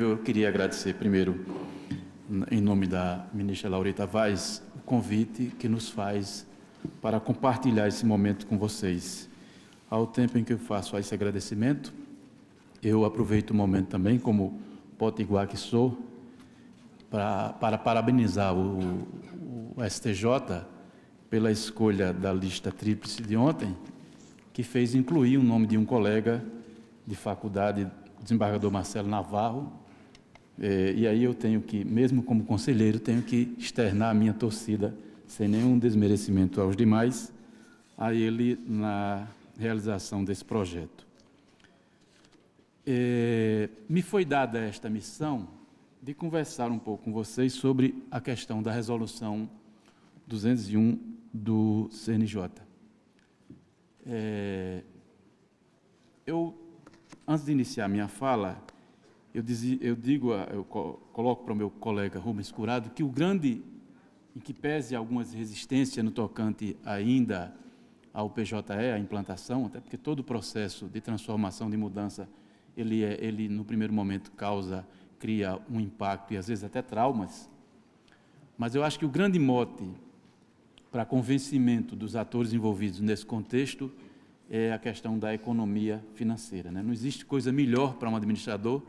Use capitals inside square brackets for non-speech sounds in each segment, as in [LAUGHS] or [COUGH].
Eu queria agradecer primeiro, em nome da ministra Laurita Vaz, o convite que nos faz para compartilhar esse momento com vocês. Ao tempo em que eu faço esse agradecimento, eu aproveito o momento também, como potiguar que sou, para, para parabenizar o, o STJ pela escolha da lista tríplice de ontem, que fez incluir o nome de um colega de faculdade, desembargador Marcelo Navarro, é, e aí eu tenho que, mesmo como conselheiro, tenho que externar a minha torcida sem nenhum desmerecimento aos demais, a ele na realização desse projeto. É, me foi dada esta missão de conversar um pouco com vocês sobre a questão da resolução 201 do CNJ. É, eu, antes de iniciar minha fala, eu, diz, eu digo, eu coloco para o meu colega Rubens Curado que o grande, em que pese algumas resistências no tocante ainda ao PJE, à implantação, até porque todo o processo de transformação, de mudança, ele, é, ele no primeiro momento causa, cria um impacto e às vezes até traumas. Mas eu acho que o grande mote para convencimento dos atores envolvidos nesse contexto é a questão da economia financeira. Né? Não existe coisa melhor para um administrador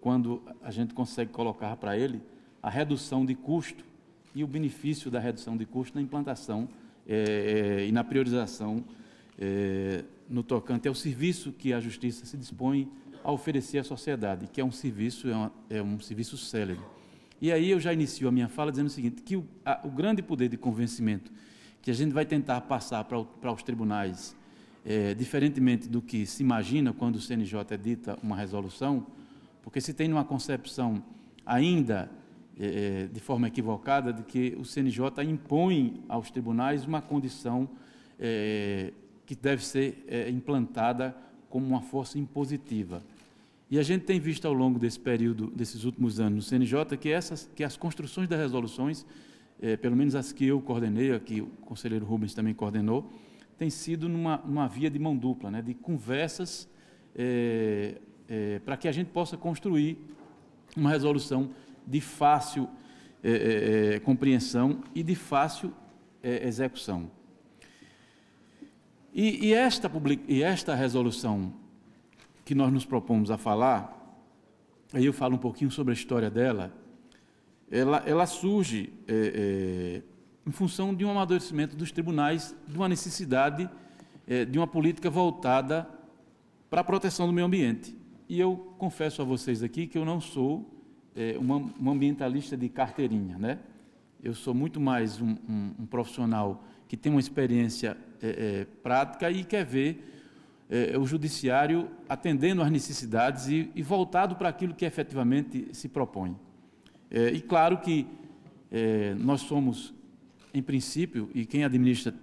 quando a gente consegue colocar para ele a redução de custo e o benefício da redução de custo na implantação é, é, e na priorização é, no tocante ao serviço que a Justiça se dispõe a oferecer à sociedade, que é um serviço, é, uma, é um serviço célebre. E aí eu já inicio a minha fala dizendo o seguinte, que o, a, o grande poder de convencimento que a gente vai tentar passar para, para os tribunais, é, diferentemente do que se imagina quando o CNJ edita é uma resolução, porque se tem uma concepção ainda é, é de forma equivocada de que o CNJ impõe aos tribunais uma condição é, que deve ser é, implantada como uma força impositiva. E a gente tem visto ao longo desse período, desses últimos anos no CNJ, que, essas, que as construções das resoluções, é, pelo menos as que eu coordenei, a que o conselheiro Rubens também coordenou, tem sido numa, numa via de mão dupla, né, de conversas é, é, para que a gente possa construir uma resolução de fácil é, é, é compreensão e de fácil é, execução. E, e, esta public... e esta resolução que nós nos propomos a falar, aí eu falo um pouquinho sobre a história dela, ela, ela surge é, em função de um amadurecimento dos tribunais, de uma necessidade de uma política voltada para a proteção do meio ambiente. E eu confesso a vocês aqui que eu não sou é, uma, uma, ambientalista de carteirinha, né? Eu sou muito mais um, um, um profissional que tem uma experiência é, é, prática e quer ver é, o judiciário atendendo às necessidades e, e voltado para aquilo que efetivamente se propõe. É, e claro que é, nós somos, em princípio, e quem administra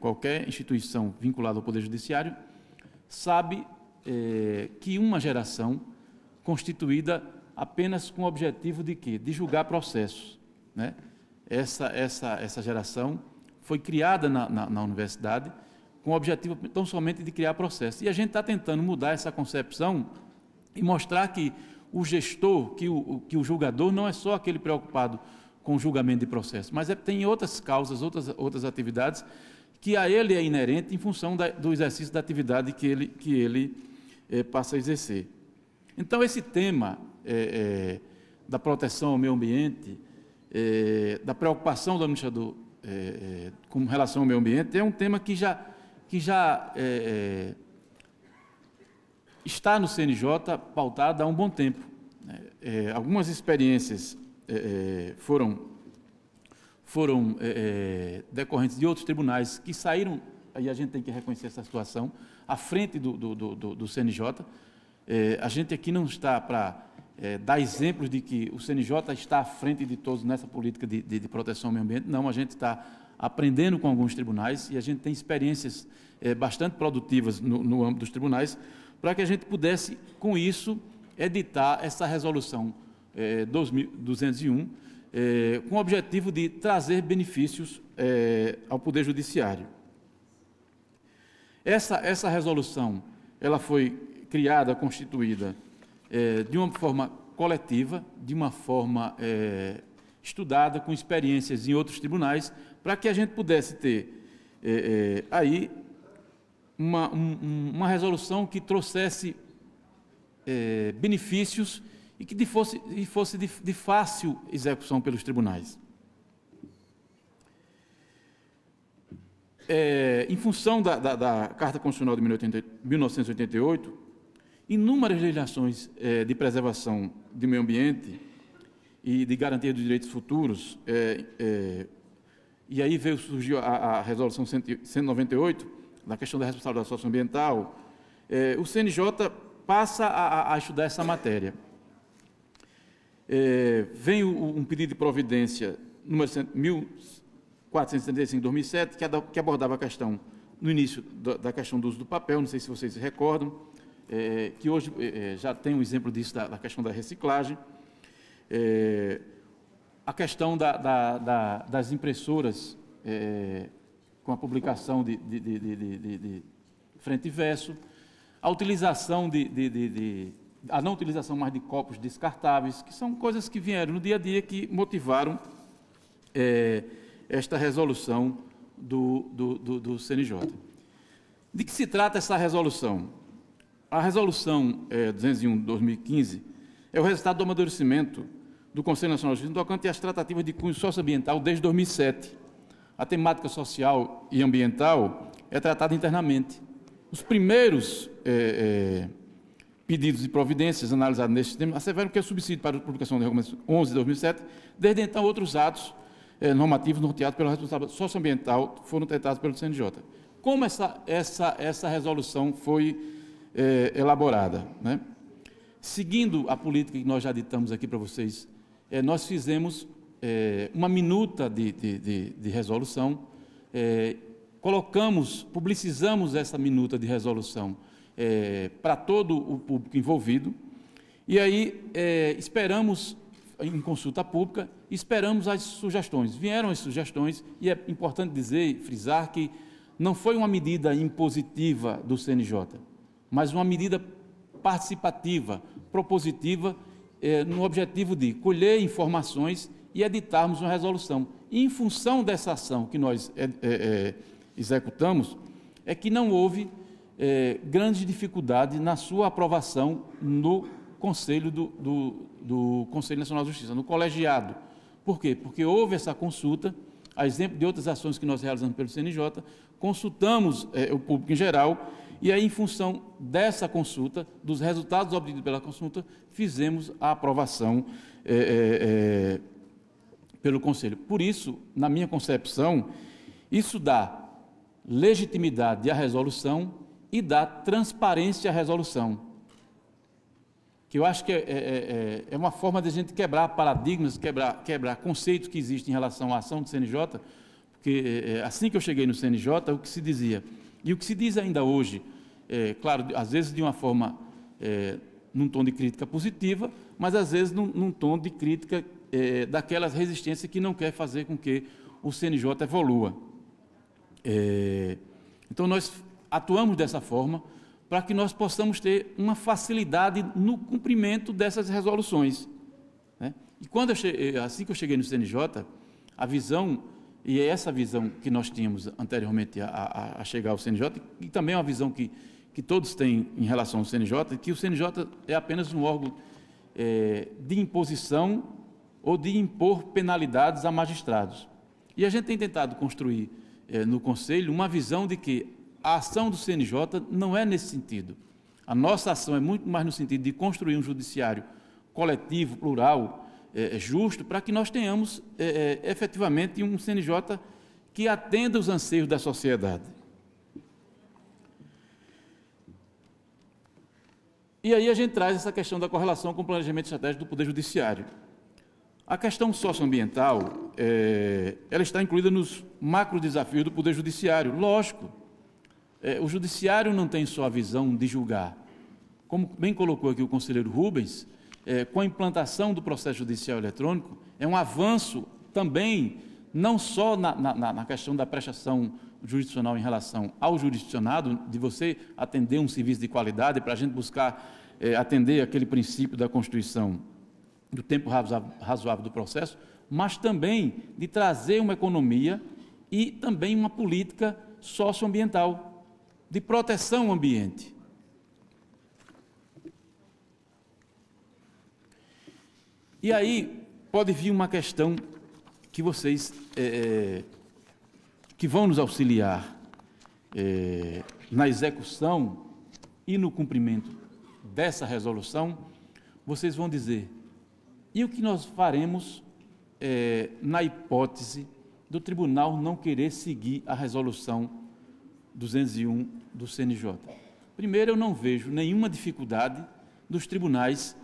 qualquer instituição vinculada ao Poder Judiciário, sabe é, que uma geração constituída apenas com o objetivo de quê? De julgar processos. Né? Essa, essa, essa geração foi criada na, na, na universidade com o objetivo tão somente de criar processos. E a gente está tentando mudar essa concepção e mostrar que o gestor, que o, que o julgador não é só aquele preocupado com o julgamento de processo, mas é, tem outras causas, outras, outras atividades que a ele é inerente em função da, do exercício da atividade que ele, que ele é, passa a exercer. Então, esse tema é, da proteção ao meio ambiente, da preocupação do administrador com relação ao meio ambiente, é um tema que já, que já está no CNJ pautado há um bom tempo. Né? algumas experiências foram foram é, decorrentes de outros tribunais que saíram e a gente tem que reconhecer essa situação, à frente do, do, do, do CNJ. É, eh, a gente aqui não está para é, eh, dar exemplos de que o CNJ está à frente de todos nessa política de, de, de proteção ao meio ambiente, não, a gente está aprendendo com alguns tribunais e a gente tem experiências é, bastante produtivas no, no âmbito dos tribunais, para que a gente pudesse, com isso, editar essa resolução é, 201, é, com o objetivo de trazer benefícios é, ao Poder Judiciário. Essa, essa resolução ela foi criada, constituída é, de uma forma coletiva, de uma forma é, estudada, com experiências em outros tribunais, para que a gente pudesse ter é, é aí uma, um, uma resolução que trouxesse é, benefícios e que de fosse, de fosse de, de fácil execução pelos tribunais. é, em função da, da, da, Carta Constitucional de 1988, inúmeras legislações é, de preservação do meio ambiente e de garantia dos direitos futuros, é, é e aí veio, surgiu a, a Resolução 198, na questão da responsabilidade socioambiental, é, o CNJ passa a, a, estudar essa matéria. É, vem o, um pedido de providência número 1000 435 de 2007, que abordava a questão, no início da questão do uso do papel, não sei se vocês recordam, é, que hoje é, é, já tem um exemplo disso da, da questão da reciclagem, é, a questão da, da, das impressoras é, com a publicação de, de, de, de, frente e verso, a utilização de, a não utilização mais de copos descartáveis, que são coisas que vieram no dia a dia que motivaram é, esta resolução do, do, do, do CNJ. De que se trata essa resolução? A resolução é, 201-2015 é o resultado do amadurecimento do Conselho Nacional de Justiça no tocante às tratativas de cunho socioambiental desde 2007. A temática social e ambiental é tratada internamente. Os primeiros é, é, pedidos de providências analisados neste tema asseveram que o é subsídio para a publicação da Recomendação 11 de 2007, desde então outros atos eh, normativos norteados pela responsável socioambiental foram tratados pelo CNJ. Como essa, essa, essa resolução foi eh, elaborada? Né? Seguindo a política que nós já ditamos aqui para vocês, eh, nós fizemos uma minuta de, de, de, de resolução, colocamos, publicizamos essa minuta de resolução para todo o público envolvido, e aí esperamos em consulta pública, esperamos as sugestões. Vieram as sugestões e é importante dizer, frisar que não foi uma medida impositiva do CNJ, mas uma medida participativa, propositiva, eh, no objetivo de colher informações e editarmos uma resolução. E em função dessa ação que nós eh, eh, executamos, é que não houve grande dificuldade na sua aprovação no Conselho do, do, do Conselho Nacional de Justiça, no colegiado. Por quê? Porque houve essa consulta, a exemplo de outras ações que nós realizamos pelo CNJ, consultamos é, o público em geral e aí, em função dessa consulta, dos resultados obtidos pela consulta, fizemos a aprovação é, é, pelo Conselho. Por isso, na minha concepção, isso dá legitimidade à resolução e dá transparência à resolução que eu acho que é é, é, é, é, uma forma de a gente quebrar paradigmas, quebrar, quebrar conceitos que existem em relação à ação do CNJ, porque é, assim que eu cheguei no CNJ, o que se dizia, e o que se diz ainda hoje, claro, às vezes de uma forma, num tom de crítica positiva, mas às vezes num, num tom de crítica daquelas resistências que não quer fazer com que o CNJ evolua. então nós atuamos dessa forma, para que nós possamos ter uma facilidade no cumprimento dessas resoluções. Né? E quando eu cheguei, eh, assim que eu cheguei no CNJ, a visão, e é essa visão que nós tínhamos anteriormente a, a, a chegar ao CNJ, e também é uma visão que, que todos têm em relação ao CNJ, que o CNJ é apenas um órgão é, de imposição ou de impor penalidades a magistrados. E a gente tem tentado construir é, no Conselho uma visão de que a ação do CNJ não é nesse sentido. A nossa ação é muito mais no sentido de construir um judiciário coletivo, plural, é, é justo, para que nós tenhamos é, é, efetivamente um CNJ que atenda os anseios da sociedade. E aí a gente traz essa questão da correlação com o planejamento estratégico do Poder Judiciário. A questão socioambiental, é, ela está incluída nos macro desafios do Poder Judiciário, lógico. É, o judiciário não tem só a visão de julgar. Como bem colocou aqui o conselheiro Rubens, é, com a implantação do processo judicial eletrônico, é um avanço também, não só na, na, na questão da prestação jurisdicional em relação ao jurisdicionado, de você atender um serviço de qualidade, para a gente buscar é, atender aquele princípio da Constituição do tempo razoável do processo, mas também de trazer uma economia e também uma política socioambiental de proteção ao ambiente. E aí pode vir uma questão que vocês é, é, que vão nos auxiliar é, na execução e no cumprimento dessa resolução, vocês vão dizer: e o que nós faremos é, na hipótese do tribunal não querer seguir a resolução 201 do CNJ. Primeiro, eu não vejo nenhuma dificuldade dos tribunais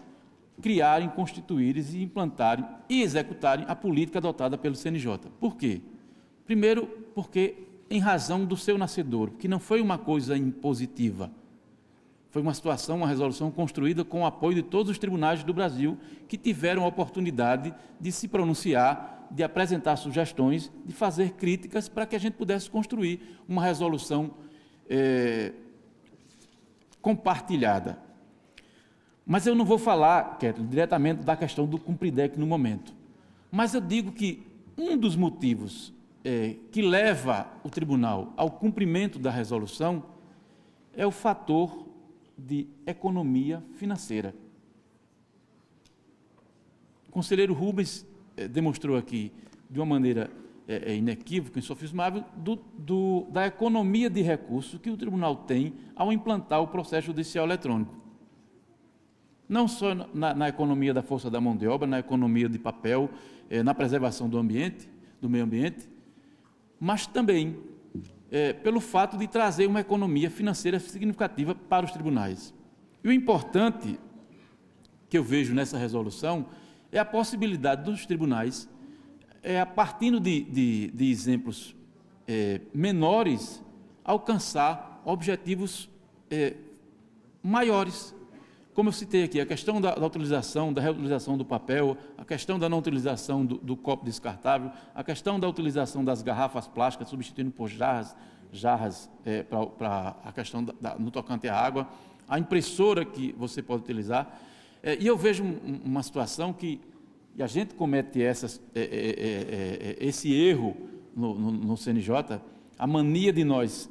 criarem, constituírem e implantarem e executarem a política adotada pelo CNJ. Por quê? Primeiro, porque em razão do seu nascedor, que não foi uma coisa impositiva, foi uma situação, uma resolução construída com o apoio de todos os tribunais do Brasil que tiveram a oportunidade de se pronunciar, de apresentar sugestões, de fazer críticas para que a gente pudesse construir uma resolução é, compartilhada. Mas eu não vou falar, Ketlin, diretamente da questão do Cumpridec no momento. Mas eu digo que um dos motivos é, que leva o tribunal ao cumprimento da resolução é o fator de economia financeira. O conselheiro Rubens eh, demonstrou aqui, de uma maneira eh, eh, inequívoca, insofismável, do, do, da economia de recursos que o tribunal tem ao implantar o processo judicial eletrônico. Não só na, na economia da força da mão de obra, na economia de papel, na preservação do ambiente, do meio ambiente, mas também é, pelo fato de trazer uma economia financeira significativa para os tribunais. E o importante que eu vejo nessa resolução é a possibilidade dos tribunais, é, partindo de, de, de exemplos é, menores, alcançar objetivos é, maiores, como eu citei aqui, a questão da, da utilização, da reutilização do papel, a questão da não utilização do, do, copo descartável, a questão da utilização das garrafas plásticas, substituindo por jarras, jarras é, para a questão da, da, no tocante à água, a impressora que você pode utilizar. É, e eu vejo uma situação que e a gente comete essas, é, é, é, é esse erro no, no, no, CNJ, a mania de nós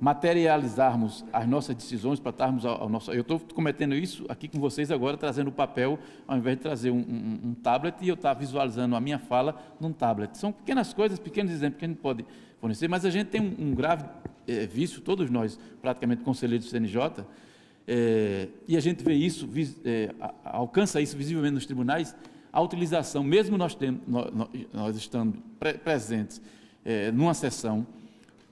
materializarmos as nossas decisões para estarmos ao, ao nosso. Eu estou cometendo isso aqui com vocês agora, trazendo o papel, ao invés de trazer um, um, um tablet, e eu estar tá visualizando a minha fala num tablet. São pequenas coisas, pequenos exemplos que a gente pode fornecer, mas a gente tem um, um grave é, vício, todos nós, praticamente conselheiros do CNJ, é, e a gente vê isso, vis, é, alcança isso visivelmente nos tribunais, a utilização, mesmo nós, temos, nós, nós estando pre presentes é, numa sessão,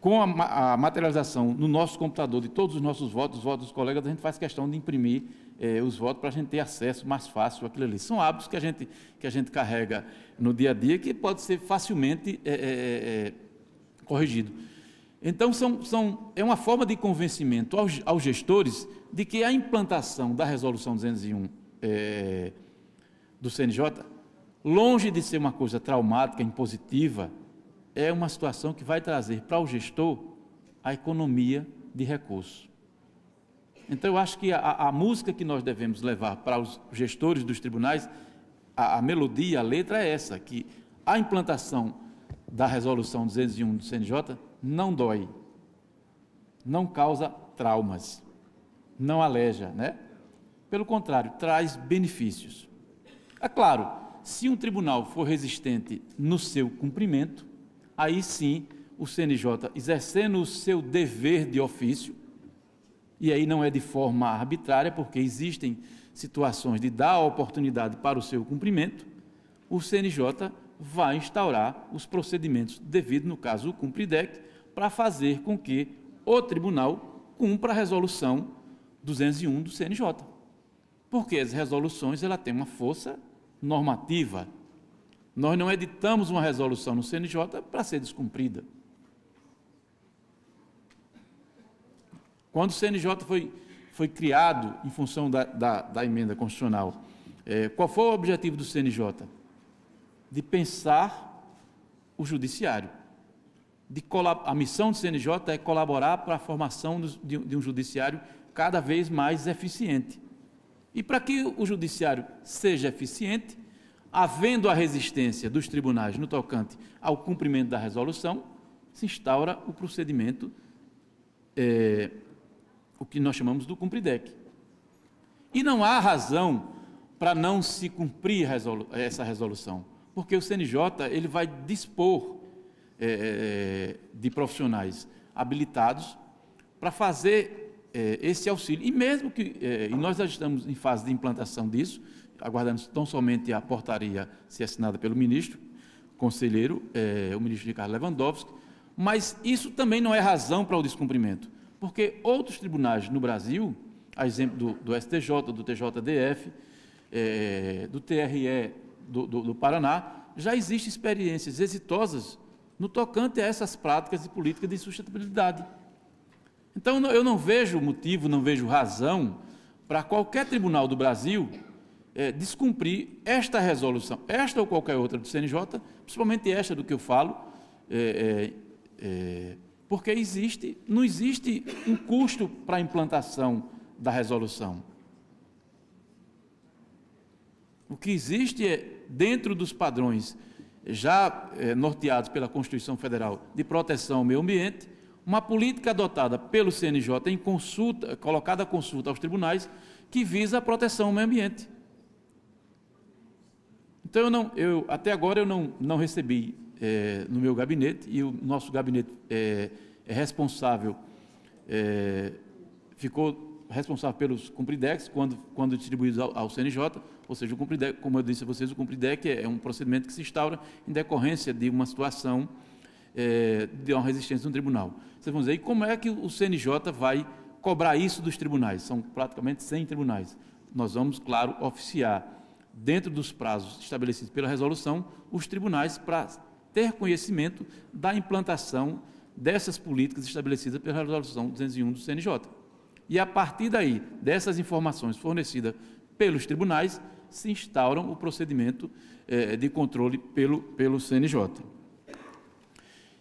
com a, a, materialização no nosso computador de todos os nossos votos, os votos dos colegas, a gente faz questão de imprimir eh, os votos para a gente ter acesso mais fácil àquilo ali. São hábitos que a gente, que a gente carrega no dia a dia que pode ser facilmente eh, eh, corrigido. Então, são, são, é uma forma de convencimento aos, aos, gestores de que a implantação da Resolução 201 do CNJ, longe de ser uma coisa traumática, impositiva, é uma situação que vai trazer para o gestor a economia de recursos. Então, eu acho que a, a música que nós devemos levar para os gestores dos tribunais, a, a melodia, a letra é essa: que a implantação da resolução 201 do CNJ não dói, não causa traumas, não aleja, né? Pelo contrário, traz benefícios. É claro, se um tribunal for resistente no seu cumprimento, aí sim o CNJ exercendo o seu dever de ofício, e aí não é de forma arbitrária, porque existem situações de dar oportunidade para o seu cumprimento, o CNJ vai instaurar os procedimentos devidos, no caso o Cumpridec, para fazer com que o tribunal cumpra a resolução 201 do CNJ. Porque as resoluções ela tem uma força normativa, nós não editamos uma resolução no CNJ para ser descumprida. Quando o CNJ foi, foi criado em função da, da, da emenda constitucional, é, qual foi o objetivo do CNJ? De pensar o judiciário. De a missão do CNJ é colaborar para a formação de, de um judiciário cada vez mais eficiente. E para que o judiciário seja eficiente, havendo a resistência dos tribunais no tocante ao cumprimento da resolução, se instaura o procedimento, é, o que nós chamamos do cumpridec. E não há razão para não se cumprir resolu essa resolução, porque o CNJ ele vai dispor é, é, de profissionais habilitados para fazer é, esse auxílio. E mesmo que, é, e nós já estamos em fase de implantação disso, aguardando tão somente a portaria ser assinada pelo ministro, conselheiro, é, o ministro Ricardo Lewandowski, mas isso também não é razão para o descumprimento, porque outros tribunais no Brasil, a exemplo do, do STJ, do TJDF, é, do TRE do, do, do Paraná, já existem experiências exitosas no tocante a essas práticas e políticas de sustentabilidade. Então, eu não vejo motivo, não vejo razão para qualquer tribunal do Brasil é, descumprir esta resolução, esta ou qualquer outra do CNJ, principalmente esta do que eu falo, é, é, é, porque existe, não existe um custo para a implantação da resolução. O que existe é, dentro dos padrões já é, norteados pela Constituição Federal de proteção ao meio ambiente, uma política adotada pelo CNJ em consulta, colocada a consulta aos tribunais, que visa a proteção ao meio ambiente. Então, eu não, eu, até agora eu não, não recebi é, no meu gabinete, e o nosso gabinete é, é responsável, é, ficou responsável pelos Cumpridex, quando, quando distribuídos ao, ao, CNJ, ou seja, o Cumpridec, como eu disse a vocês, o Cumpridec é um procedimento que se instaura em decorrência de uma situação é, de uma resistência no tribunal. Vocês vão dizer, e como é que o CNJ vai cobrar isso dos tribunais? São praticamente 100 tribunais. Nós vamos, claro, oficiar dentro dos prazos estabelecidos pela resolução, os tribunais para ter conhecimento da implantação dessas políticas estabelecidas pela resolução 201 do CNJ. E a partir daí, dessas informações fornecidas pelos tribunais, se instauram o procedimento eh, de controle pelo, pelo CNJ.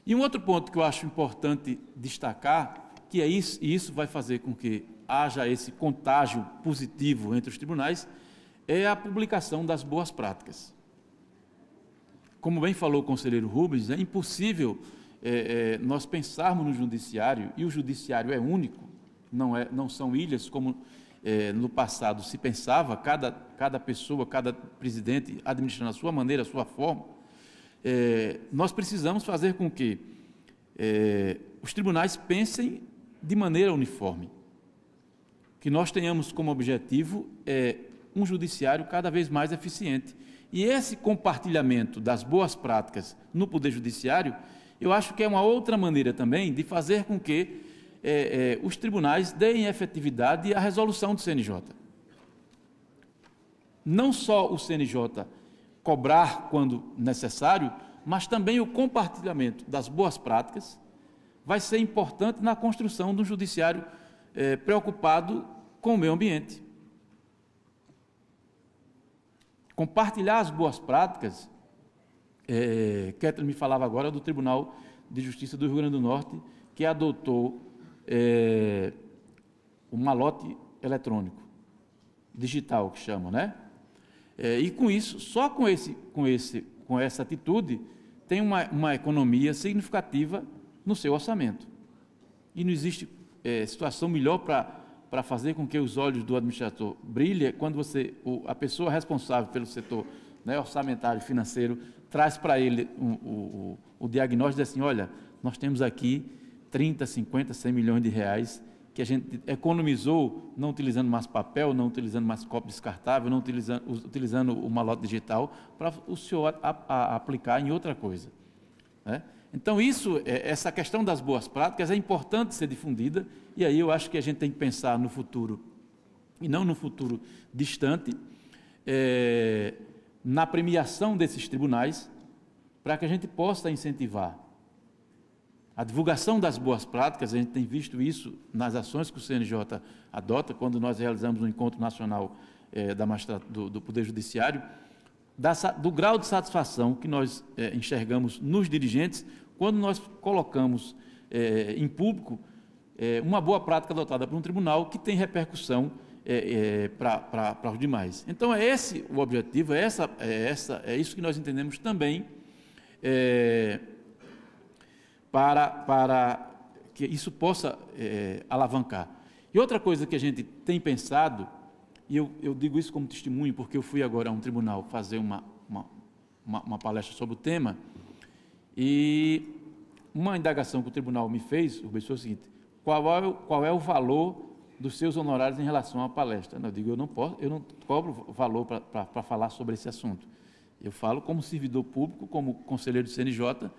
E um outro ponto que eu acho importante destacar, que é isso, e isso vai fazer com que haja esse contágio positivo entre os tribunais, é a publicação das boas práticas. Como bem falou o conselheiro Rubens, é impossível é, é, nós pensarmos no judiciário, e o judiciário é único, não, é, não são ilhas como é, no passado se pensava, cada, cada pessoa, cada presidente administrando a sua maneira, a sua forma, é, nós precisamos fazer com que é, os tribunais pensem de maneira uniforme. Que nós tenhamos como objetivo é, um judiciário cada vez mais eficiente. E esse compartilhamento das boas práticas no Poder Judiciário, eu acho que é uma outra maneira também de fazer com que é, é, os tribunais deem efetividade à resolução do CNJ. Não só o CNJ cobrar quando necessário, mas também o compartilhamento das boas práticas vai ser importante na construção de um judiciário é, preocupado com o meio ambiente compartilhar as boas práticas. É, Kettler me falava agora do Tribunal de Justiça do Rio Grande do Norte, que adotou é, o malote eletrônico, digital que chamam, né? É, e com isso, só com, esse, com, esse, com essa atitude, tem uma, uma economia significativa no seu orçamento. E não existe é, situação melhor para para fazer com que os olhos do administrador brilhem é quando você, o, a pessoa responsável pelo setor né, orçamentário financeiro traz para ele o, o, o diagnóstico e diz assim, olha, nós temos aqui 30, 50, 100 milhões de reais que a gente economizou não utilizando mais papel, não utilizando mais copo descartável, não utilizando, utilizando o malote digital, para o senhor a, a, a aplicar em outra coisa. Né? Então, isso, é, essa questão das boas práticas é importante ser difundida, e aí eu acho que a gente tem que pensar no futuro, e não no futuro distante, é, na premiação desses tribunais, para que a gente possa incentivar a divulgação das boas práticas, a gente tem visto isso nas ações que o CNJ adota, quando nós realizamos um encontro nacional é, da, do, do, Poder Judiciário, da, do grau de satisfação que nós é, enxergamos nos dirigentes quando nós colocamos é, em público é, uma boa prática adotada por um tribunal que tem repercussão é, é, para os demais. Então é esse o objetivo, é, essa, é, essa, é isso que nós entendemos também é, para, para que isso possa alavancar. E outra coisa que a gente tem pensado, e eu, eu digo isso como testemunho, porque eu fui agora a um tribunal fazer uma, uma, uma, uma palestra sobre o tema, e uma indagação que o tribunal me fez, o é o seguinte: qual é, qual é o valor dos seus honorários em relação à palestra? Eu digo, eu não posso, eu não cobro valor para falar sobre esse assunto. Eu falo como servidor público, como conselheiro do CNJ.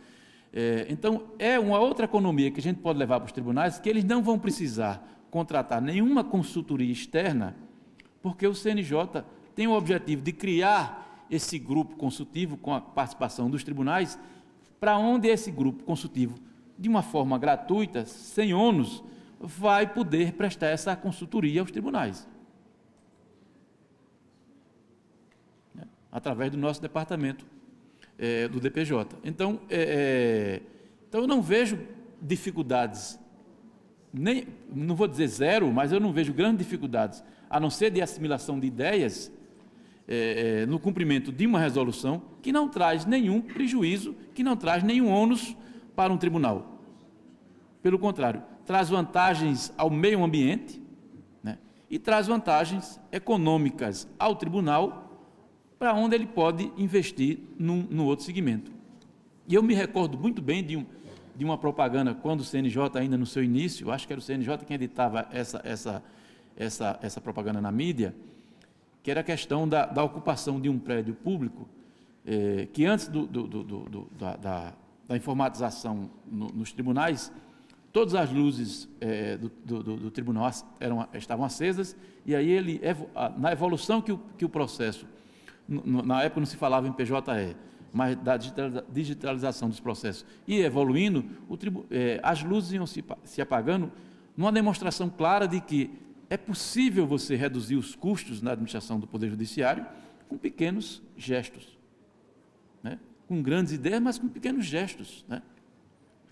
É, então, é uma outra economia que a gente pode levar para os tribunais, que eles não vão precisar contratar nenhuma consultoria externa, porque o CNJ tem o objetivo de criar esse grupo consultivo com a participação dos tribunais para onde esse grupo consultivo, de uma forma gratuita, sem ônus, vai poder prestar essa consultoria aos tribunais. Através do nosso departamento é, do DPJ. Então, é, é, então, eu não vejo dificuldades, nem, não vou dizer zero, mas eu não vejo grandes dificuldades, a não ser de assimilação de ideias é, é, no cumprimento de uma resolução que não traz nenhum prejuízo, que não traz nenhum ônus para um tribunal. Pelo contrário, traz vantagens ao meio ambiente né, e traz vantagens econômicas ao tribunal, para onde ele pode investir num, num, outro segmento. E eu me recordo muito bem de, um, de uma propaganda, quando o CNJ, ainda no seu início, acho que era o CNJ quem editava essa, essa, essa, essa propaganda na mídia que era a questão da, da ocupação de um prédio público, eh, que antes do, do, do, da, da, da, informatização no, nos tribunais, todas as luzes eh, do, tribunal eram, estavam acesas, e aí ele, na evolução que o, que o processo, na época não se falava em PJE, mas da digitalização dos processos, e evoluindo, tribu, eh, as luzes iam se, se apagando, numa demonstração clara de que é possível você reduzir os custos na administração do Poder Judiciário com pequenos gestos. Né? Com grandes ideias, mas com pequenos gestos. Né?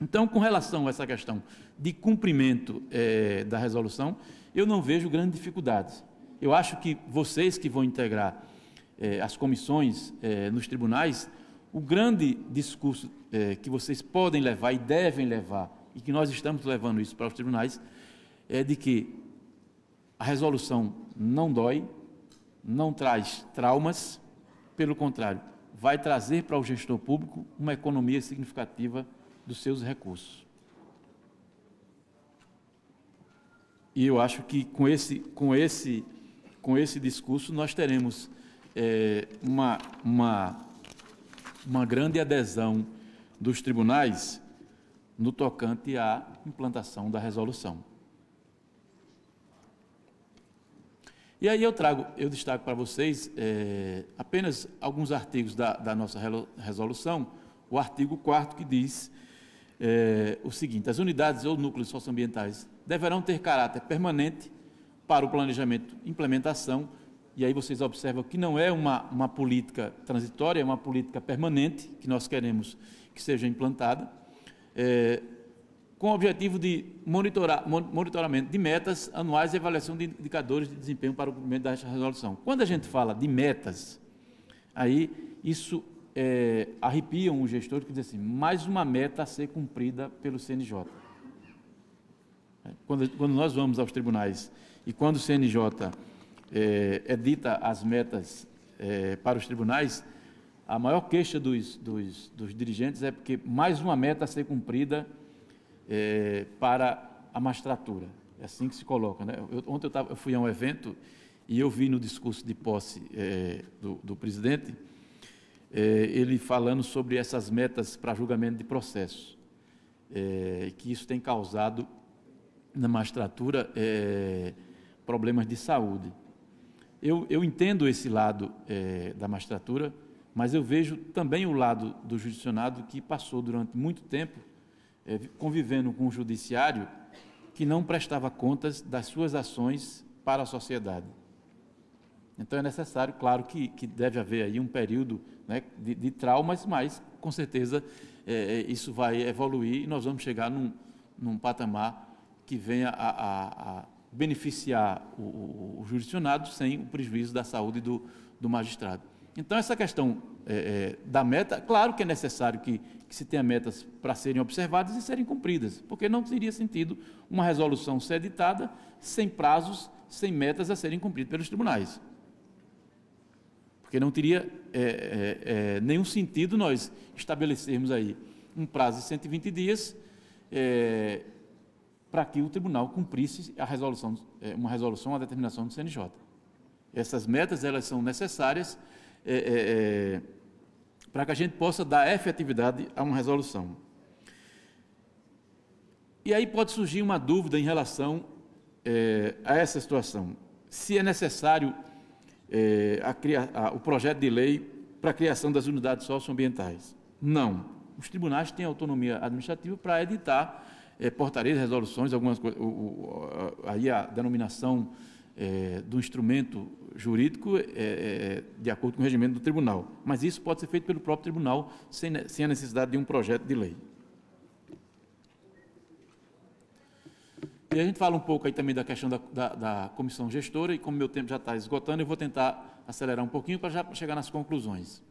Então, com relação a essa questão de cumprimento é, da resolução, eu não vejo grandes dificuldades. Eu acho que vocês que vão integrar é, as comissões é, nos tribunais, o grande discurso que vocês podem levar e devem levar, e que nós estamos levando isso para os tribunais, é de que a resolução não dói, não traz traumas, pelo contrário, vai trazer para o gestor público uma economia significativa dos seus recursos. E eu acho que com esse, com esse, com esse discurso nós teremos é, uma, uma, uma grande adesão dos tribunais no tocante à implantação da resolução. E aí eu trago, eu destaco para vocês é, apenas alguns artigos da, da, nossa resolução, o artigo 4 que diz é, o seguinte, as unidades ou núcleos socioambientais deverão ter caráter permanente para o planejamento, implementação, e aí vocês observam que não é uma, uma política transitória, é uma política permanente que nós queremos que seja implantada. É, com o objetivo de monitorar, monitoramento de metas anuais e avaliação de indicadores de desempenho para o cumprimento desta resolução. Quando a gente fala de metas, aí isso é, arrepiam os gestores que dizem assim, mais uma meta a ser cumprida pelo CNJ. É, quando, quando nós vamos aos tribunais e quando o CNJ é, edita as metas é, para os tribunais, a maior queixa dos, dos, dos dirigentes é porque mais uma meta a ser cumprida é, para a magistratura. É assim que se coloca. Né? Eu, ontem eu, tava, eu, fui a um evento e eu vi no discurso de posse é, do, do, presidente é, ele falando sobre essas metas para julgamento de processos, é, que isso tem causado na magistratura é, problemas de saúde. Eu, eu, entendo esse lado é, da magistratura, mas eu vejo também o lado do judicionado que passou durante muito tempo eh, convivendo com um judiciário que não prestava contas das suas ações para a sociedade. Então é necessário, claro, que, que deve haver aí um período né, de, de, traumas, mas com certeza é, isso vai evoluir e nós vamos chegar num, num patamar que venha a, a, a beneficiar o, o, o, jurisdicionado sem o prejuízo da saúde do, do magistrado. Então essa questão é, é, da meta, claro que é necessário que, que se tenha metas para serem observadas e serem cumpridas, porque não teria sentido uma resolução ser editada sem prazos, sem metas a serem cumpridas pelos tribunais. Porque não teria é, é, é, nenhum sentido nós estabelecermos aí um prazo de 120 dias é, para que o tribunal cumprisse a resolução, é, uma resolução, a determinação do CNJ. Essas metas elas são necessárias. É, é, é, para que a gente possa dar efetividade a uma resolução. E aí pode surgir uma dúvida em relação é, a essa situação. Se é necessário é, a, a, o projeto de lei para a criação das unidades socioambientais. Não. Os tribunais têm autonomia administrativa para editar é, portarias, resoluções, algumas coisas. Aí a denominação é, do instrumento jurídico é, é, de acordo com o regimento do tribunal. Mas isso pode ser feito pelo próprio tribunal, sem, sem a necessidade de um projeto de lei. E a gente fala um pouco aí também da questão da, da, da, comissão gestora, e como meu tempo já está esgotando, eu vou tentar acelerar um pouquinho para já chegar nas conclusões.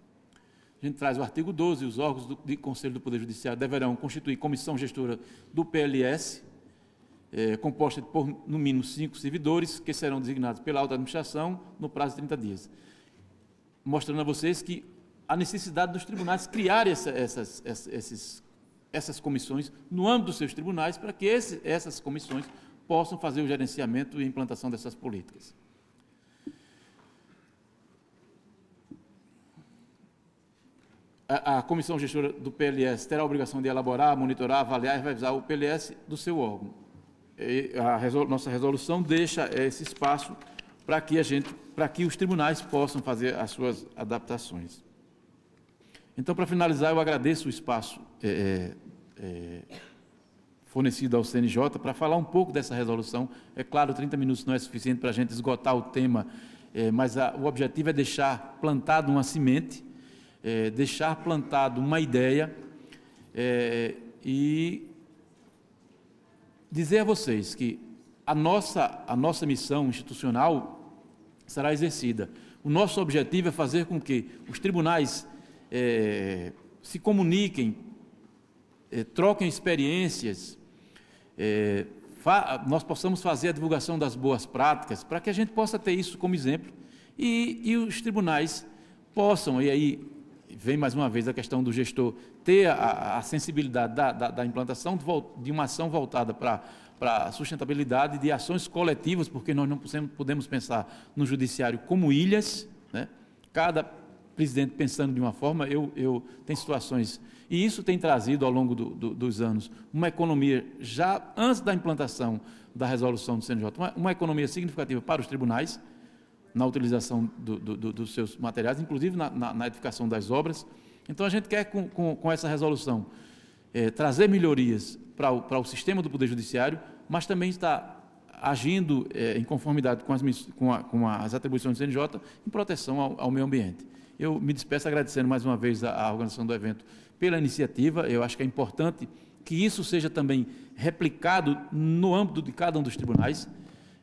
A gente traz o artigo 12, os órgãos do, do Conselho do Poder Judiciário deverão constituir comissão gestora do PLS, é, composta por no mínimo cinco servidores, que serão designados pela alta administração no prazo de 30 dias. Mostrando a vocês que a necessidade dos tribunais criarem essa, essas, essas essas comissões no âmbito dos seus tribunais, para que esse, essas comissões possam fazer o gerenciamento e implantação dessas políticas. a, a comissão gestora do PLS terá a obrigação de elaborar, monitorar, avaliar e revisar o PLS do seu órgão a nossa resolução deixa esse espaço para que a gente, para que os tribunais possam fazer as suas adaptações. Então, para finalizar, eu agradeço o espaço é, é, é fornecido ao CNJ para falar um pouco dessa resolução. É claro, 30 minutos não é suficiente para a gente esgotar o tema, é, mas a, o objetivo é deixar plantado uma semente, é, deixar plantado uma ideia é, e dizer a vocês que a nossa, a nossa missão institucional será exercida. O nosso objetivo é fazer com que os tribunais é, se comuniquem, é, troquem experiências, é, nós possamos fazer a divulgação das boas práticas, para que a gente possa ter isso como exemplo e, e os tribunais possam, e aí vem mais uma vez a questão do gestor ter a, a sensibilidade da, da, da implantação de, uma ação voltada para para sustentabilidade de ações coletivas, porque nós não podemos pensar no judiciário como ilhas, né? cada presidente pensando de uma forma, eu, eu tem situações, e isso tem trazido ao longo do, do, dos anos uma economia, já antes da implantação da resolução do CNJ, uma, uma economia significativa para os tribunais, na utilização do, do, do, dos seus materiais, inclusive na, na, na, edificação das obras. Então a gente quer, com, com, com essa resolução, é, trazer melhorias para o, para o, sistema do Poder Judiciário, mas também está agindo é, em conformidade com as, com, a, com as, atribuições do CNJ em proteção ao, ao meio ambiente. Eu me despeço agradecendo mais uma vez a, a organização do evento pela iniciativa. Eu acho que é importante que isso seja também replicado no âmbito de cada um dos tribunais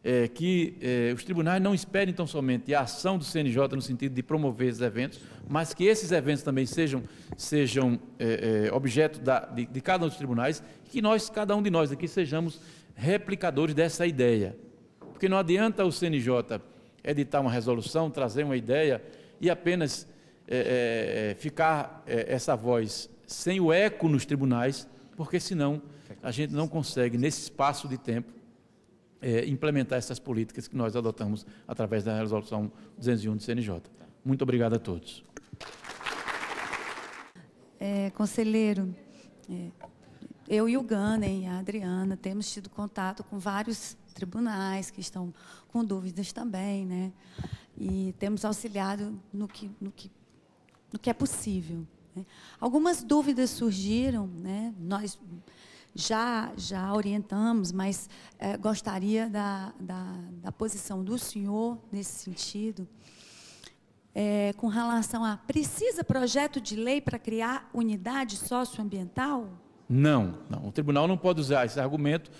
é, que é, os tribunais não esperem tão somente a ação do CNJ no sentido de promover esses eventos, mas que esses eventos também sejam, sejam é, é, objeto da, de, de, cada um dos tribunais, e que nós, cada um de nós aqui, sejamos replicadores dessa ideia. Porque não adianta o CNJ editar uma resolução, trazer uma ideia e apenas é, é, ficar essa voz sem o eco nos tribunais, porque senão a gente não consegue, nesse espaço de tempo, é, implementar essas políticas que nós adotamos através da resolução 201 do CNJ. Muito obrigado a todos. É, conselheiro, é, eu e o Ganem e a Adriana temos tido contato com vários tribunais que estão com dúvidas também, né? E temos auxiliado no que, no que, no que é possível. Né? Algumas dúvidas surgiram, né? Nós já, já orientamos, mas é, gostaria da, da, da, posição do senhor nesse sentido, é, com relação a precisa projeto de lei para criar unidade socioambiental? Não, não. O tribunal não pode usar esse argumento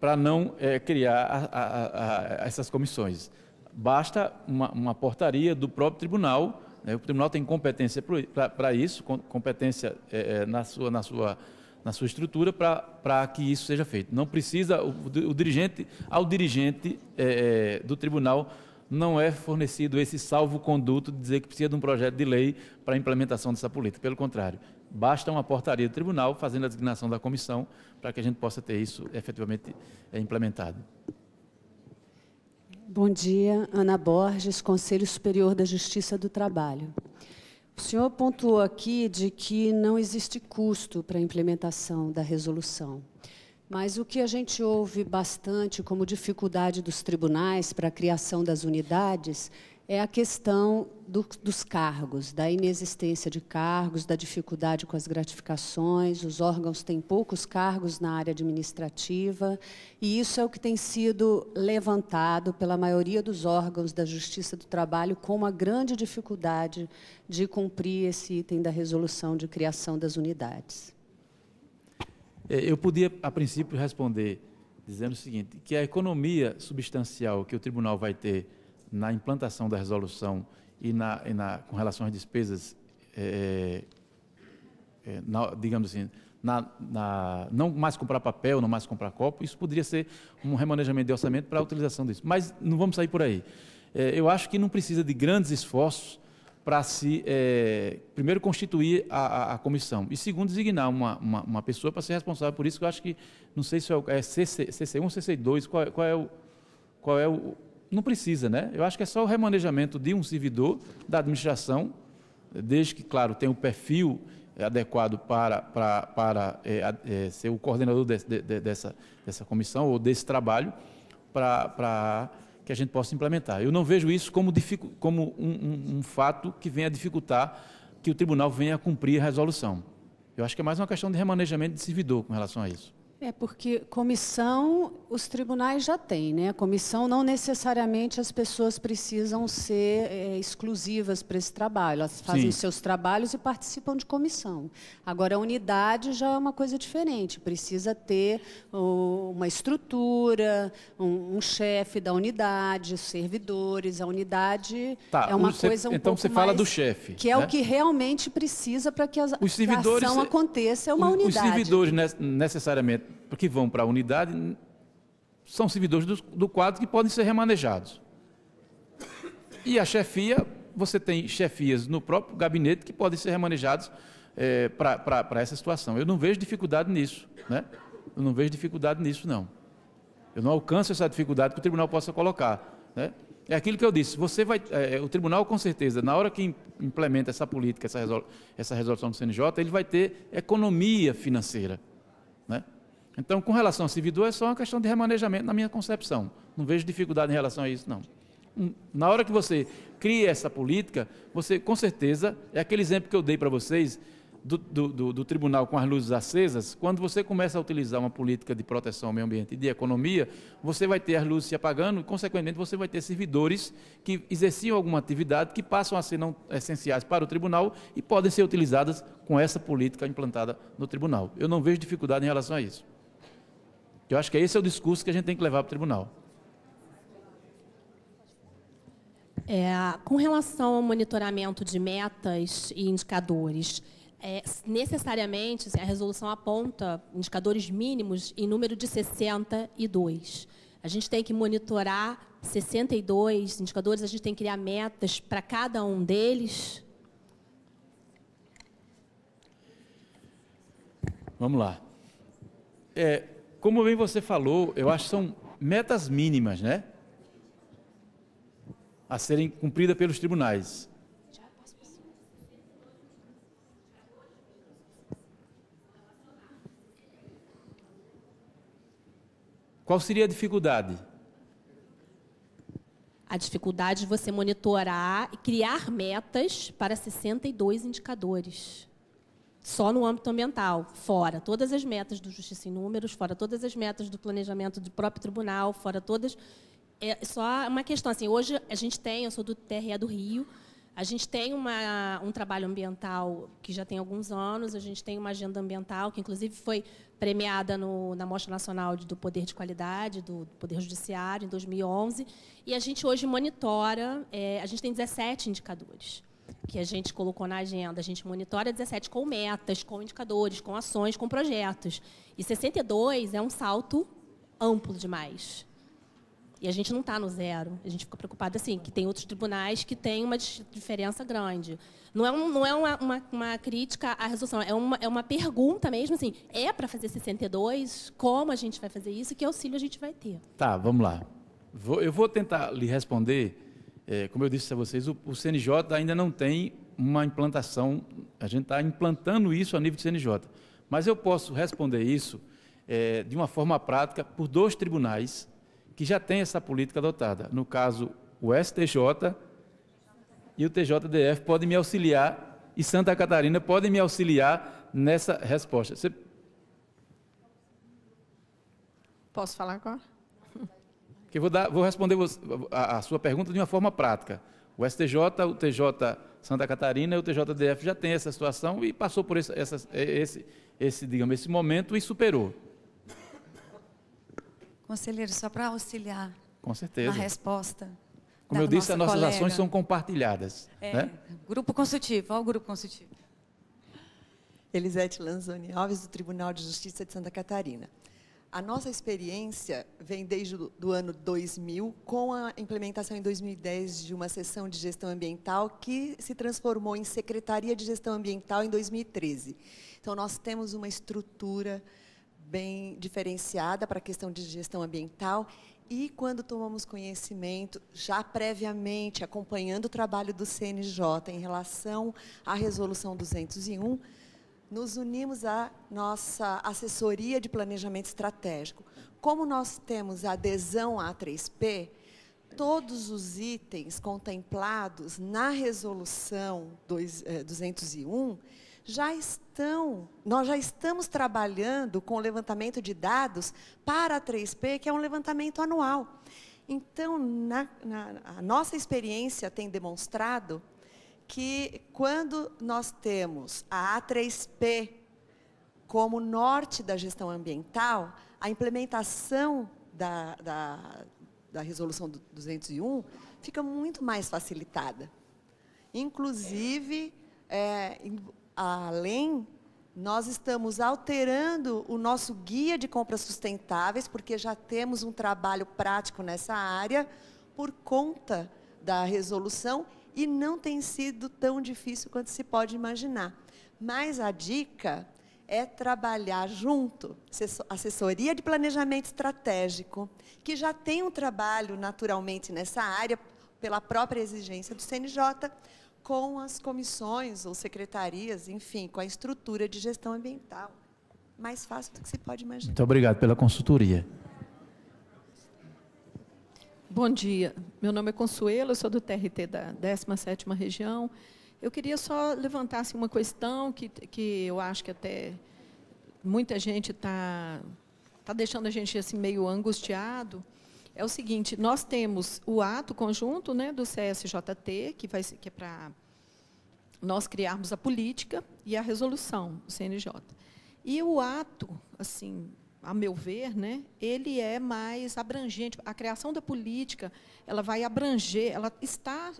para não é, criar a, a, a, essas comissões. Basta uma, uma, portaria do próprio tribunal. Né? O tribunal tem competência para isso, competência eh, na sua, na sua na sua estrutura para que isso seja feito. Não precisa, o, o dirigente, ao dirigente é, é, do tribunal não é fornecido esse salvo-conduto de dizer que precisa de um projeto de lei para a implementação dessa política. Pelo contrário, basta uma portaria do tribunal fazendo a designação da comissão para que a gente possa ter isso efetivamente é, implementado. Bom dia, Ana Borges, Conselho Superior da Justiça do Trabalho. O senhor pontuou aqui de que não existe custo para a implementação da resolução. Mas o que a gente ouve bastante como dificuldade dos tribunais para a criação das unidades é a questão do, dos cargos, da inexistência de cargos, da dificuldade com as gratificações, os órgãos têm poucos cargos na área administrativa, e isso é o que tem sido levantado pela maioria dos órgãos da Justiça do Trabalho como a grande dificuldade de cumprir esse item da resolução de criação das unidades. É, eu podia, a princípio, responder dizendo o seguinte, que a economia substancial que o tribunal vai ter na implantação da resolução e, na, e na com relação às despesas, é, é, é, na, digamos assim, na, na, não mais comprar papel, não mais comprar copo, isso poderia ser um remanejamento de orçamento para a utilização disso. Mas não vamos sair por aí. É, eu acho que não precisa de grandes esforços para se, é, primeiro, constituir a, a, a, comissão e, segundo, designar uma, uma, uma, pessoa para ser responsável por isso, que eu acho que, não sei se é, é CC, CC1 ou CC2, qual, qual, é o, qual é o, não precisa, né? Eu acho que é só o remanejamento de um servidor da administração, desde que, claro, tenha o perfil adequado para, para, para é, é, ser o coordenador de, de, dessa, dessa comissão ou desse trabalho, para, para que a gente possa implementar. Eu não vejo isso como, como um, um, um fato que venha dificultar que o tribunal venha a cumprir a resolução. Eu acho que é mais uma questão de remanejamento de servidor com relação a isso. É porque comissão os tribunais já têm, né? A comissão não necessariamente as pessoas precisam ser é, exclusivas para esse trabalho. Elas fazem Sim. seus trabalhos e participam de comissão. Agora a unidade já é uma coisa diferente. Precisa ter o, uma estrutura, um, um chefe da unidade, servidores. A unidade tá, é uma coisa um então você fala do chefe, que é né? o que realmente precisa para que a, a ação aconteça. É uma unidade. Os servidores necessariamente que vão para a unidade são servidores do, do quadro que podem ser remanejados. E a chefia, você tem chefias no próprio gabinete que podem ser remanejados é, eh, para essa situação. Eu não vejo dificuldade nisso, né? Eu não vejo dificuldade nisso, não. Eu não alcanço essa dificuldade que o tribunal possa colocar, né? É aquilo que eu disse, você vai, é, o tribunal com certeza, na hora que implementa essa política, essa, essa resolução do CNJ, ele vai ter economia financeira, né? Então, com relação a servidor, é só uma questão de remanejamento na minha concepção. Não vejo dificuldade em relação a isso, não. Hum, na hora que você cria essa política, você, com certeza, é aquele exemplo que eu dei para vocês do, do, do, do, tribunal com as luzes acesas, quando você começa a utilizar uma política de proteção ao meio ambiente e de economia, você vai ter as luzes se apagando e, consequentemente, você vai ter servidores que exerciam alguma atividade que passam a ser não essenciais para o tribunal e podem ser utilizadas com essa política implantada no tribunal. Eu não vejo dificuldade em relação a isso. Eu acho que esse é o discurso que a gente tem que levar para o tribunal. É, com relação ao monitoramento de metas e indicadores, é, necessariamente a resolução aponta indicadores mínimos em número de 62. A gente tem que monitorar 62 indicadores, a gente tem que criar metas para cada um deles. Vamos lá. É, como bem você falou, eu acho que são metas mínimas, né? A serem cumpridas pelos tribunais. Qual seria a dificuldade? A dificuldade de você monitorar e criar metas para 62 indicadores só no âmbito ambiental, fora todas as metas do Justiça em Números, fora todas as metas do planejamento do próprio tribunal, fora todas. É só uma questão assim. Hoje a gente tem, eu sou do TRE do Rio, a gente tem uma, um trabalho ambiental que já tem alguns anos, a gente tem uma agenda ambiental que inclusive foi premiada no, na Mostra Nacional do Poder de Qualidade, do, Poder Judiciário, em 2011. E a gente hoje monitora, é, a gente tem 17 indicadores que a gente colocou na agenda. A gente monitora 17 com metas, com indicadores, com ações, com projetos. E 62 é um salto amplo demais. E a gente não está no zero. A gente fica preocupado assim, que tem outros tribunais que têm uma diferença grande. Não é, um, não é uma, uma, uma, crítica à resolução, é uma, é uma pergunta mesmo, assim, é para fazer 62? Como a gente vai fazer isso? Que auxílio a gente vai ter? Tá, vamos lá. Vou, eu vou tentar lhe responder é, como eu disse a vocês, o, o, CNJ ainda não tem uma implantação, a gente está implantando isso a nível do CNJ. Mas eu posso responder isso é, de uma forma prática por dois tribunais que já têm essa política adotada. No caso, o STJ e o TJDF podem me auxiliar, e Santa Catarina podem me auxiliar nessa resposta. Você... Posso falar agora? Porque vou, dar, vou responder a, a sua pergunta de uma forma prática. O STJ, o TJ Santa Catarina e o TJDF já tem essa situação e passou por esse, essa, é, esse, esse, digamos, esse momento e superou. Conselheiro, só para auxiliar Com certeza. A resposta. Como eu disse, as nossas colega. ações são compartilhadas. É, né? Grupo consultivo, olha o grupo consultivo. Elisete Lanzoni Alves, do Tribunal de Justiça de Santa Catarina. A nossa experiência vem desde o ano 2000, com a implementação em 2010 de uma sessão de gestão ambiental que se transformou em Secretaria de Gestão Ambiental em 2013. Então, nós temos uma estrutura bem diferenciada para a questão de gestão ambiental e quando tomamos conhecimento, já previamente acompanhando o trabalho do CNJ em relação à resolução 201, nos unimos à nossa assessoria de planejamento estratégico. Como nós temos adesão à 3P, todos os itens contemplados na resolução 201 eh, já estão, nós já estamos trabalhando com o levantamento de dados para a 3P, que é um levantamento anual. Então, na, na, a nossa experiência tem demonstrado que quando nós temos a A3P como norte da gestão ambiental, a implementação da, da, da resolução 201 fica muito mais facilitada. Inclusive, é, além, nós estamos alterando o nosso guia de compras sustentáveis, porque já temos um trabalho prático nessa área, por conta da resolução e não tem sido tão difícil quanto se pode imaginar. Mas a dica é trabalhar junto assessoria de planejamento estratégico, que já tem um trabalho naturalmente nessa área, pela própria exigência do CNJ, com as comissões ou secretarias, enfim, com a estrutura de gestão ambiental. Mais fácil do que se pode imaginar. Muito obrigado pela consultoria. Bom dia. Meu nome é Consuelo, eu sou do TRT da 17ª Região. Eu queria só levantar assim, uma questão que, que eu acho que até muita gente está tá deixando a gente assim, meio angustiado. É o seguinte, nós temos o ato conjunto né, do CSJT, que, vai, que é para nós criarmos a política, e a resolução do CNJ. E o ato, assim, a meu ver, né, ele é mais abrangente. A criação da política, ela vai abranger, ela está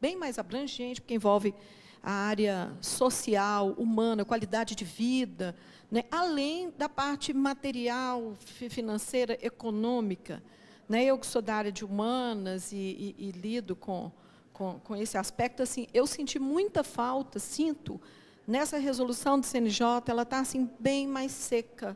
bem mais abrangente, porque envolve a área social, humana, qualidade de vida, né, além da parte material, financeira, econômica. Né, eu que sou da área de humanas e, e, e lido com, com, com esse aspecto, assim, eu senti muita falta, sinto, nessa resolução do CNJ, ela está assim, bem mais seca,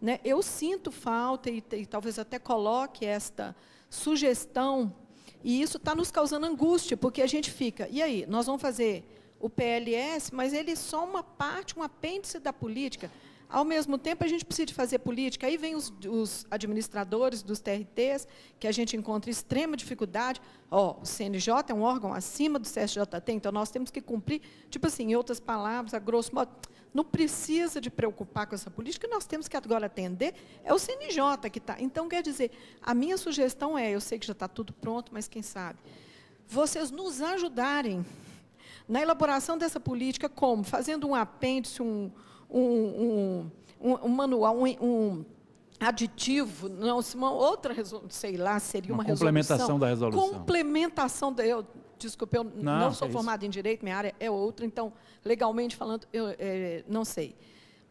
né? Eu sinto falta e, e talvez até coloque esta sugestão, e isso está nos causando angústia, porque a gente fica, e aí, nós vamos fazer o PLS, mas ele é só uma parte, um apêndice da política. Ao mesmo tempo, a gente precisa de fazer política. Aí vem os, os administradores dos TRTs, que a gente encontra extrema dificuldade. Ó, oh, o CNJ é um órgão acima do CSJT, então nós temos que cumprir, tipo assim, em outras palavras, a grosso modo, não precisa de preocupar com essa política, nós temos que agora atender, é o CNJ que está. Então, quer dizer, a minha sugestão é, eu sei que já está tudo pronto, mas quem sabe, vocês nos ajudarem na elaboração dessa política, como? Fazendo um apêndice, um, um, um, um manual, um aditivo, não, se uma outra resolução, sei lá, seria uma, uma complementação resolução. da resolução. Complementação da Desculpe, eu não, não sou é formada em direito, minha área é outra, então, legalmente falando, eu é, não sei.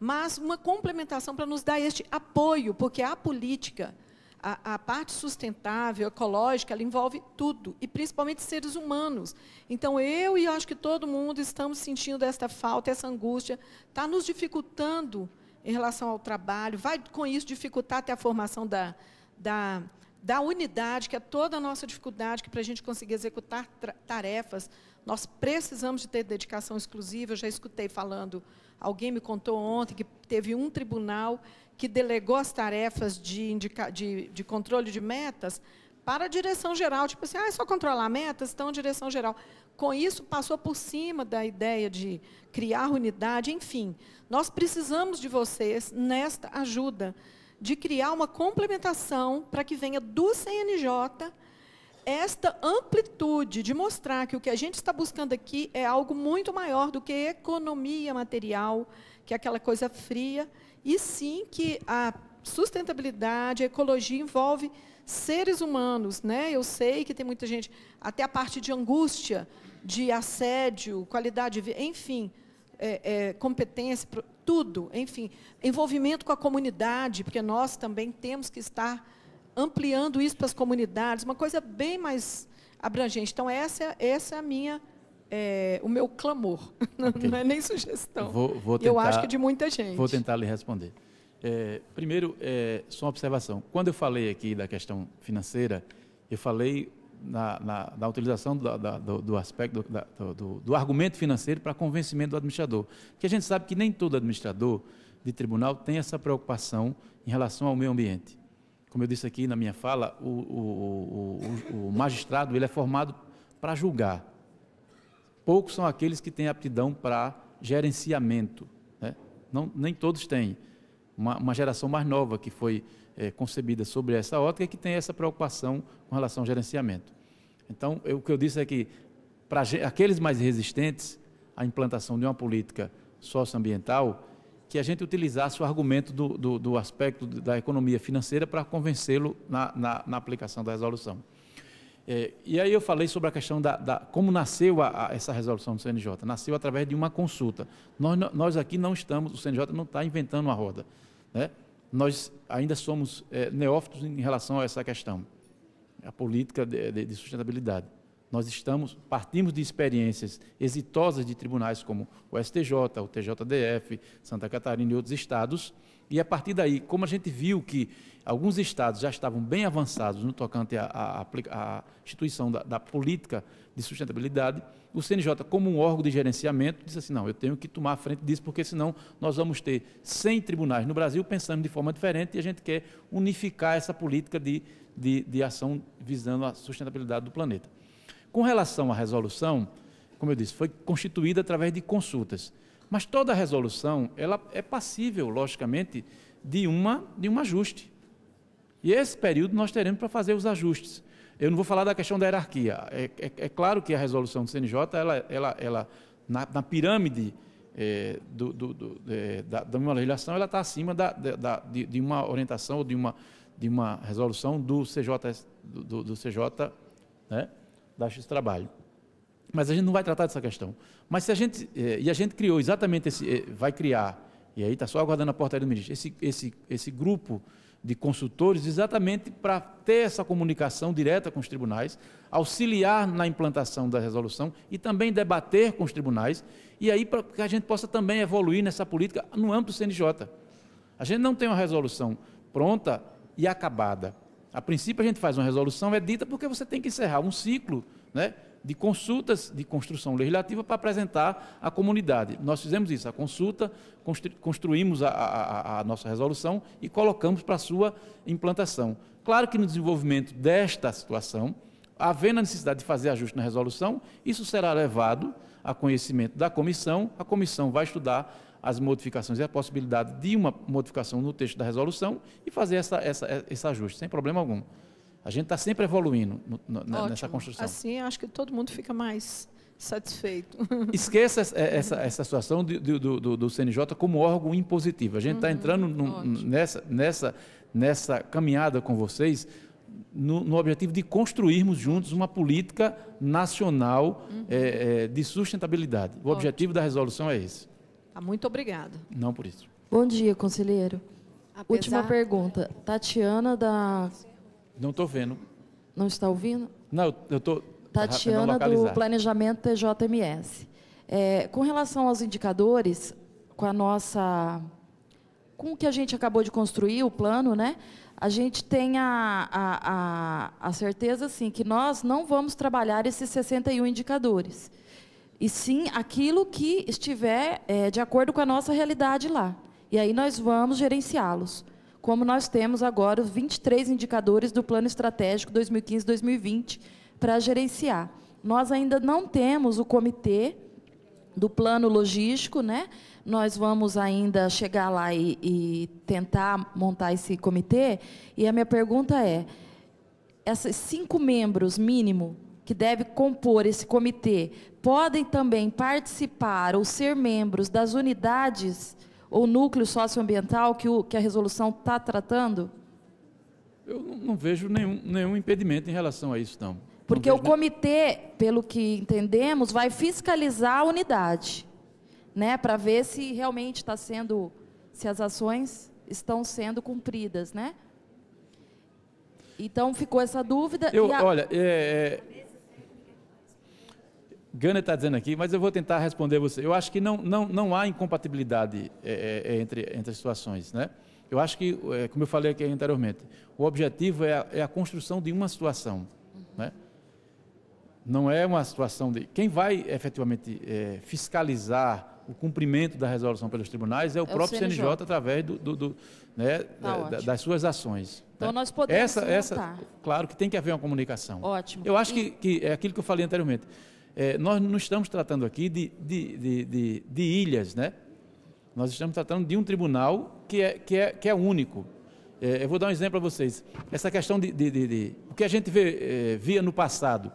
Mas uma complementação para nos dar este apoio, porque a política, a, a, parte sustentável, ecológica, ela envolve tudo, e principalmente seres humanos. Então, eu e acho que todo mundo estamos sentindo esta falta, essa angústia, está nos dificultando em relação ao trabalho, vai com isso dificultar até a formação da, da da unidade, que é toda a nossa dificuldade, que para a gente conseguir executar tarefas, nós precisamos de ter dedicação exclusiva. Eu já escutei falando, alguém me contou ontem que teve um tribunal que delegou as tarefas de, indica, de, de controle de metas para a direção geral, tipo assim, ah, é só controlar metas, então direção geral. Com isso, passou por cima da ideia de criar unidade, enfim. Nós precisamos de vocês nesta ajuda de criar uma complementação para que venha do CNJ esta amplitude de mostrar que o que a gente está buscando aqui é algo muito maior do que economia material, que é aquela coisa fria, e sim que a sustentabilidade, a ecologia envolve seres humanos, né? Eu sei que tem muita gente até a parte de angústia, de assédio, qualidade de vida, enfim, é, é, competência, tudo, enfim, envolvimento com a comunidade, porque nós também temos que estar ampliando isso para as comunidades, uma coisa bem mais abrangente. Então, essa, essa é a minha, é, o meu clamor, [LAUGHS] okay. não é nem sugestão. Vou, vou tentar, eu acho que de muita gente. Vou tentar lhe responder. É, primeiro, é, só uma observação. Quando eu falei aqui da questão financeira, eu falei na, na, na utilização da, do, do, aspecto, da, do, do argumento financeiro para convencimento do administrador. Que a gente sabe que nem todo administrador de tribunal tem essa preocupação em relação ao meio ambiente. Como eu disse aqui na minha fala, o, o, o, o magistrado ele é formado para julgar. Poucos são aqueles que têm aptidão para gerenciamento. Né? Não, nem todos têm uma, uma geração mais nova que foi é, concebida sobre essa ótica e que tem essa preocupação com relação ao gerenciamento. Então, eu, o que eu disse é que, para aqueles mais resistentes à implantação de uma política socioambiental, que a gente utilizasse o argumento do, do, do aspecto da economia financeira para convencê-lo na, na, na, aplicação da resolução. É, e aí eu falei sobre a questão da, da como nasceu a, a, essa resolução do CNJ. Nasceu através de uma consulta. Nós, nós aqui não estamos, o CNJ não está inventando a roda. Né? Nós ainda somos é, neófitos em relação a essa questão, a política de, de, de sustentabilidade. Nós estamos, partimos de experiências exitosas de tribunais como o STJ, o TJDF, Santa Catarina e outros estados, e a partir daí, como a gente viu que alguns estados já estavam bem avançados no tocante à, à, à instituição da, da, política de sustentabilidade, o CNJ, como um órgão de gerenciamento, disse assim: não, eu tenho que tomar a frente disso, porque senão nós vamos ter 100 tribunais no Brasil pensando de forma diferente e a gente quer unificar essa política de, de, de ação visando a sustentabilidade do planeta. Com relação à resolução, como eu disse, foi constituída através de consultas. Mas toda resolução, ela é passível, logicamente, de, uma, de um ajuste. E esse período nós teremos para fazer os ajustes. Eu não vou falar da questão da hierarquia. É, é, é claro que a resolução do CNJ, ela, ela, ela na, na pirâmide é, do, do, do, é, da, da legislação, ela está acima da, da, de, de, uma orientação ou de uma, de uma resolução do CJ, do, do CJ né, da X Trabalho. Mas a gente não vai tratar dessa questão. Mas se a gente, eh, e a gente criou exatamente esse, eh, vai criar, e aí está só aguardando a portaria do ministro, esse, esse, esse grupo de consultores exatamente para ter essa comunicação direta com os tribunais, auxiliar na implantação da resolução e também debater com os tribunais, e aí para que a gente possa também evoluir nessa política no âmbito do CNJ. A gente não tem uma resolução pronta e acabada. A princípio a gente faz uma resolução, é dita porque você tem que encerrar um ciclo, né? de consultas de construção legislativa para apresentar à comunidade. Nós fizemos isso, a consulta, construímos a, a, a nossa resolução e colocamos para sua implantação. Claro que no desenvolvimento desta situação, havendo a necessidade de fazer ajuste na resolução, isso será levado a conhecimento da comissão, a comissão vai estudar as modificações e a possibilidade de uma modificação no texto da resolução e fazer essa, essa, esse ajuste, sem problema algum. A gente está sempre evoluindo no, no, nessa construção. Assim, acho que todo mundo fica mais satisfeito. [LAUGHS] Esqueça essa, essa, essa situação do, do, do, do, CNJ como órgão impositivo. A gente está uhum, entrando no, nessa, nessa, nessa caminhada com vocês no, no, objetivo de construirmos juntos uma política nacional uhum. é, é, de sustentabilidade. O ótimo. objetivo da resolução é esse. Tá, muito obrigada. Não por isso. Bom dia, conselheiro. Apesar... Última pergunta. Tatiana, da Sim. Não estou vendo. Não está ouvindo? Não, eu estou. Tatiana, tá do Planejamento TJMS. É, com relação aos indicadores, com a nossa. Com o que a gente acabou de construir, o plano, né? a gente tem a, a, a, a certeza assim, que nós não vamos trabalhar esses 61 indicadores. E sim aquilo que estiver é, de acordo com a nossa realidade lá. E aí nós vamos gerenciá-los como nós temos agora os 23 indicadores do Plano Estratégico 2015-2020 para gerenciar. Nós ainda não temos o comitê do plano logístico, né? Nós vamos ainda chegar lá e, e tentar montar esse comitê. E a minha pergunta é: esses cinco membros mínimo que deve compor esse comitê podem também participar ou ser membros das unidades ou núcleo socioambiental que, o, que a resolução está tratando? Eu não vejo nenhum, nenhum impedimento em relação a isso, não. Porque não o comitê, nem... pelo que entendemos, vai fiscalizar a unidade, né, para ver se realmente está sendo, se as ações estão sendo cumpridas, né? Então ficou essa dúvida. Eu, a... Olha, é, é Gana está dizendo aqui, mas eu vou tentar responder você. Eu acho que não, não, não há incompatibilidade é, é, é, entre, entre as situações. Né? Eu acho que, é, como eu falei aqui anteriormente, o objetivo é a, é a construção de uma situação. Né? Não é uma situação de. Quem vai efetivamente é, fiscalizar o cumprimento da resolução pelos tribunais é o é próprio CNJ, CNJ através do, do, do né, tá da, das suas ações. Né? Então nós podemos. Essa, essa, claro que tem que haver uma comunicação. Ótimo. Eu acho e... que, que é aquilo que eu falei anteriormente é, nós não estamos tratando aqui de, de, de, de, de ilhas, né? Nós estamos tratando de um tribunal que é, que é, que é único. É, eu vou dar um exemplo a vocês. Essa questão de, de, de, de o que a gente vê, é, via no passado,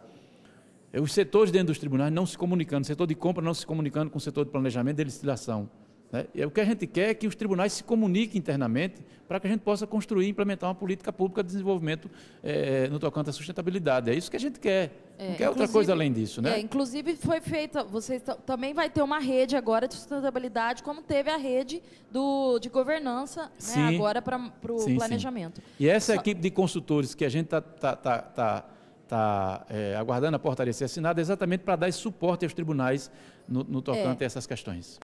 é, os setores dentro dos tribunais não se comunicando, o setor de compra não se comunicando com o setor de planejamento e de licitação. Né? E é o que a gente quer é que os tribunais se comuniquem internamente para que a gente possa construir e implementar uma política pública de desenvolvimento é, no tocante à sustentabilidade. É isso que a gente quer. É, não quer outra coisa além disso, né? É, inclusive foi feita, vocês também vai ter uma rede agora de sustentabilidade, como teve a rede do, de governança né, sim, né, agora para o planejamento. Sim. E essa Só... equipe de consultores que a gente está tá, tá, tá, tá é, aguardando a portaria ser assinada é exatamente para dar esse suporte aos tribunais no, no tocante é. a essas questões.